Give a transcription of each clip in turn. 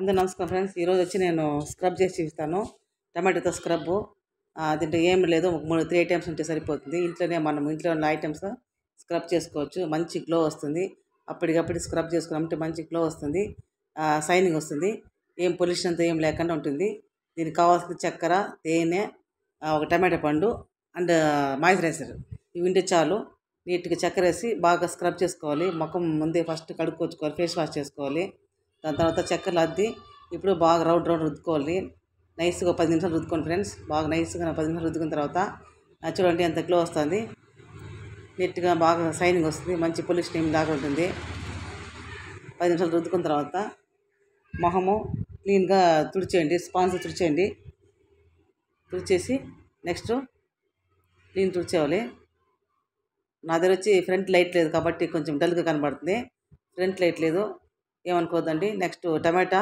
అందరు నమస్కారం ఫ్రెండ్స్ ఈరోజు వచ్చి నేను స్క్రబ్ చేసి చూపిస్తాను టమాటోతో స్క్రబ్ దీంట్లో ఏం లేదు మూడు త్రీ ఐటమ్స్ ఉంటే సరిపోతుంది ఇంట్లోనే మనం ఇంట్లో ఉన్న ఐటమ్స్ స్క్రబ్ చేసుకోవచ్చు మంచి గ్లో వస్తుంది అప్పటికప్పుడు స్క్రబ్ చేసుకున్నామంటే మంచి గ్లో వస్తుంది సైనింగ్ వస్తుంది ఏం పొల్యూషన్ అంతా ఏం లేకుండా ఉంటుంది దీనికి కావాల్సిన చక్కెర తేనె ఒక టమాటా పండు అండ్ మాయిశ్చరైజర్ ఇవి ఉంటే చాలు నీట్గా చక్కెర వేసి బాగా స్క్రబ్ చేసుకోవాలి ముఖం ముందే ఫస్ట్ కడుక్కోవచ్చుకోవాలి ఫేస్ వాష్ చేసుకోవాలి దాని తర్వాత చక్కెరలు అద్ది ఇప్పుడు బాగా రౌండ్ రౌండ్ రుద్దుకోవాలి నైస్గా పది నిమిషాలు రుద్దుకోండి ఫ్రెండ్స్ బాగా నైస్గా పది నిమిషాలు రుద్దుకున్న తర్వాత చూడండి ఎంత గ్లో వస్తుంది నెట్గా బాగా షైనింగ్ వస్తుంది మంచి పులి స్టీమ్ దాకా ఉంటుంది పది నిమిషాలు రుద్దుకున్న తర్వాత మొహము క్లీన్గా తుడిచేయండి స్పాన్స్ తుడిచేయండి తుడిచేసి నెక్స్ట్ క్లీన్ తుడిచేయాలి నా దగ్గర వచ్చి ఫ్రంట్ లైట్ లేదు కాబట్టి కొంచెం డల్గా కనబడుతుంది ఫ్రంట్ లైట్ లేదు ఏమనుకోవద్దండి నెక్స్ట్ టమాటా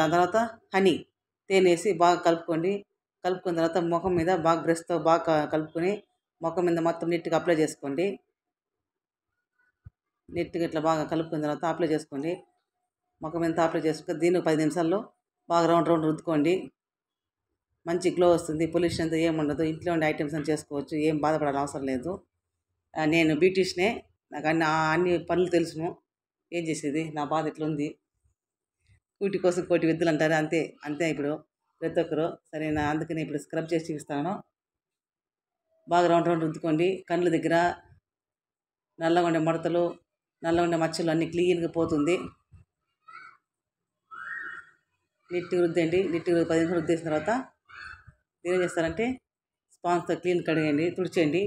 దాని తర్వాత హనీ తేనె వేసి బాగా కలుపుకోండి కలుపుకున్న తర్వాత ముఖం మీద బాగా బ్రష్తో బాగా కలుపుకొని ముఖం మీద మొత్తం నీట్గా అప్లై చేసుకోండి నీట్గా ఇట్లా బాగా కలుపుకున్న తర్వాత అప్లై చేసుకోండి ముఖం మీద అప్లై చేసుకుని దీనికి పది నిమిషాల్లో బాగా రౌండ్ రౌండ్ రుద్దుకోండి మంచి గ్లో వస్తుంది పొల్యూషన్ అంతా ఏముండదు ఇంట్లో ఉండే ఐటమ్స్ అని చేసుకోవచ్చు ఏం బాధపడాలి అవసరం లేదు నేను బ్యూటీషనే నాకు అన్ని అన్ని పనులు తెలుసును ఏం చేసేది నా బాధ ఎట్లుంది కూటి కోసం కోటి విద్యలు అంటారు అంతే అంతే ఇప్పుడు ప్రతి ఒక్కరు సరేనా అందుకని ఇప్పుడు స్క్రబ్ చేసి చూపిస్తాను బాగా రౌండ్ రౌండ్ రుద్దుకోండి కళ్ళు దగ్గర నల్లగా ఉండే మడతలు నల్లగా ఉండే మచ్చలు అన్నీ క్లీన్గా పోతుంది నీట్గా రుద్దండి నీట్గా పది నిమిషాలు రుద్దేసిన తర్వాత ఏం చేస్తారంటే స్పాన్స్తో క్లీన్ కడిగండి తుడిచేయండి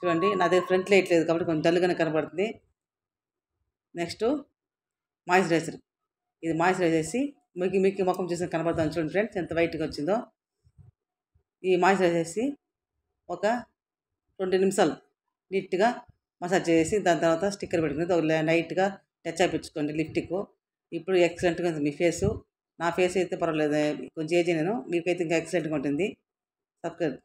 చూడండి నా దగ్గర ఫ్రంట్ లైట్ లేదు కాబట్టి కొంచెం డల్గానే కనబడుతుంది నెక్స్ట్ మాయిశ్చరైజర్ ఇది మాయిశ్చరైజ్ చేసి మీకు మీకు ముఖం చూసిన కనబడుతుంది చూడండి ఫ్రెండ్స్ ఎంత వైట్గా వచ్చిందో ఈ మాయిశ్చరైజ్ చేసి ఒక ట్వంటీ నిమిషాలు నీట్గా మసాజ్ చేసి దాని తర్వాత స్టిక్కర్ పెట్టుకుని నైట్గా టచ్ అయిపించుకోండి లిప్టిక్ ఇప్పుడు ఎక్సలెంట్గా ఉంది మీ ఫేసు నా ఫేస్ అయితే పర్వాలేదు కొంచెం ఏజ్ నేను మీకైతే ఇంకా ఎక్సలెంట్గా ఉంటుంది సబ్స్క్రైబ్